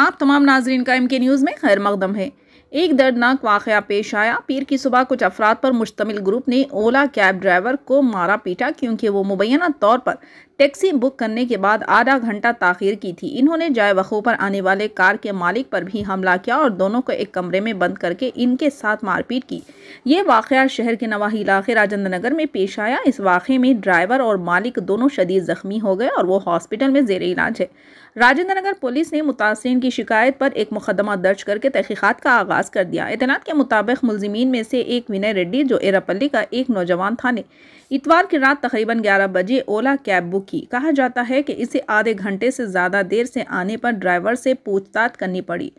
आप तमाम नाजरीन का एम के न्यूज़ में खैर मकदम है एक दर्दनाक वाक़ पेश आया पीर की सुबह कुछ अफराद पर मुश्तमिल ग्रुप ने ओला कैब ड्राइवर को मारा पीटा क्योंकि वो मुबैना तौर पर टैक्सी बुक करने के बाद आधा घंटा ताखिर की थी इन्होंने जाए वक़ू पर आने वाले कार के मालिक पर भी हमला किया और दोनों को एक कमरे में बंद करके इनके साथ मारपीट की ये वाक़ शहर के नवाही इलाके राजेंद्र नगर में पेश आया इस वाक़े में ड्राइवर और मालिक दोनों शदीद ज़ख्मी हो गए और वो हॉस्पिटल में जेर इलाज है राजेंद्र नगर पुलिस ने मुतासरी की शिकायत पर एक मुकदमा दर्ज करके तहकीक़ात का आगाज़ कर दिया इतनात के मुताबिक मुलजमीन में से एक विनय रेड्डी जो एरापल्ली का एक नौजवान था ने इतवार की रात तकरीबन ग्यारह बजे ओला कैब बुक की कहा जाता है कि इसे आधे घंटे से ज़्यादा देर से आने पर ड्राइवर से पूछताछ करनी पड़ी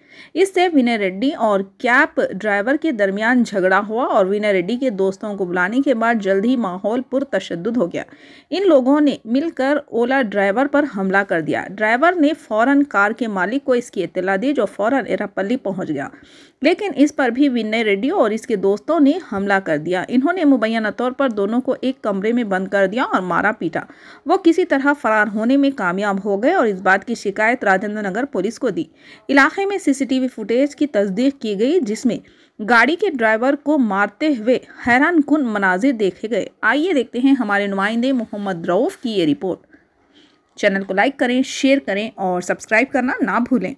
इससे विनय रेड्डी और कैब ड्राइवर के दरमियान झगड़ा हुआ हुआ और वीना रेड्डी के दोस्तों को बुलाने के बाद जल्द ही माहौल पुरतशद हो गया इन लोगों ने मिलकर ओला ड्राइवर पर हमला कर दिया ड्राइवर ने फ़ौरन कार के मालिक को इसकी इतला दी जो फ़ौरन एरापल्ली पहुंच गया लेकिन इस पर भी विनय रेड्डी और इसके दोस्तों ने हमला कर दिया इन्होंने मुबैना तौर पर दोनों को एक कमरे में बंद कर दिया और मारा पीटा वो किसी तरह फरार होने में कामयाब हो गए और इस बात की शिकायत राजेंद्र नगर पुलिस को दी इलाके में सीसीटीवी फुटेज की तस्दीक की गई जिसमें गाड़ी के ड्राइवर को मारते हुए हैरान कन मनाजिर देखे गए आइए देखते हैं हमारे नुमाइंदे मोहम्मद रऊफ़ की ये रिपोर्ट चैनल को लाइक करें शेयर करें और सब्सक्राइब करना ना भूलें